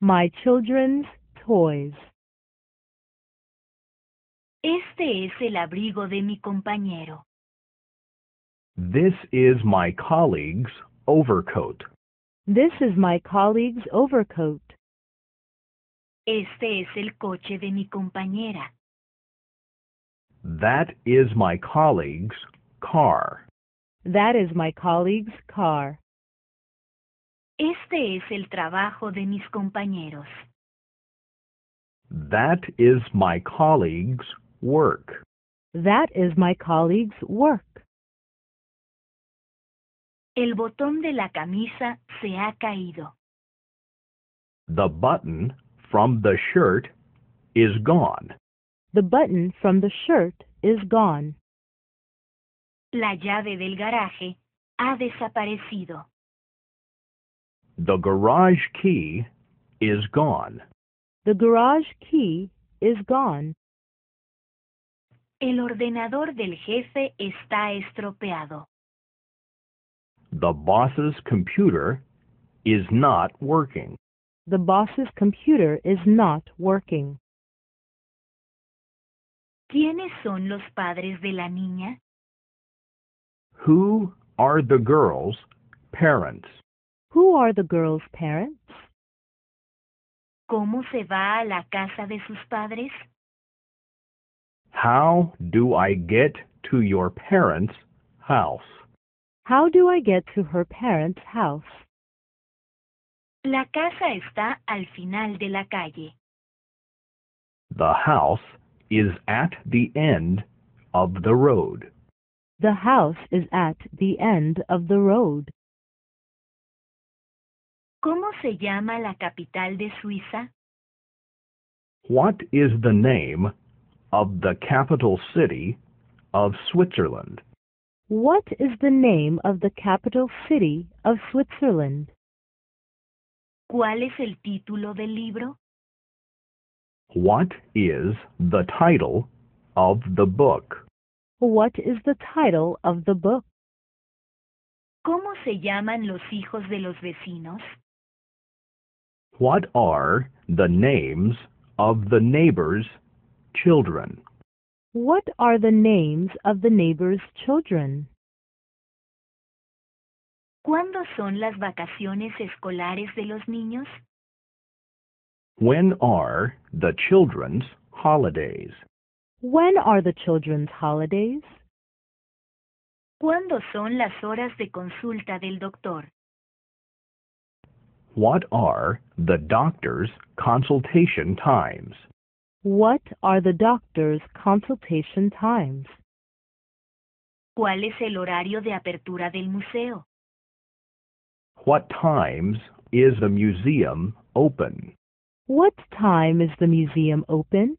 My children's toys. Este es el abrigo de mi compañero. This is my colleague's overcoat. This is my colleague's overcoat. Este es el coche de mi compañera. That is my colleague's car. That is my colleague's car. Este es el trabajo de mis compañeros. That is my colleague's work. That is my colleague's work. El botón de la camisa se ha caído. The button from the shirt is gone. The button from the shirt is gone. La llave del garaje ha desaparecido. The garage key is gone. The garage key is gone. El ordenador del jefe está estropeado. The boss's computer is not working. The boss's computer is not working. ¿Quiénes son los padres de la niña? Who are the girl's parents? Who are the girl's parents? ¿Cómo se va a la casa de sus padres? How do I get to your parents' house? How do I get to her parents' house? La casa está al final de la calle. The house is at the end of the road. The house is at the end of the road. ¿Cómo se llama la capital de Suiza? What is the name of the capital city of Switzerland? What is the name of the capital city of Switzerland? ¿Cuál es el título del libro? What is the title of the book? What is the title of the book? ¿Cómo se llaman los hijos de los vecinos? What are the names of the neighbor's children? What are the names of the neighbor's children? ¿Cuándo son las vacaciones escolares de los niños? When are the children's holidays? When are the children's holidays? ¿Cuándo son las horas de consulta del doctor? What are the doctor's consultation times? What are the doctor's consultation times? ¿Cuál es el horario de apertura del museo? What times is the museum open? What time is the museum open?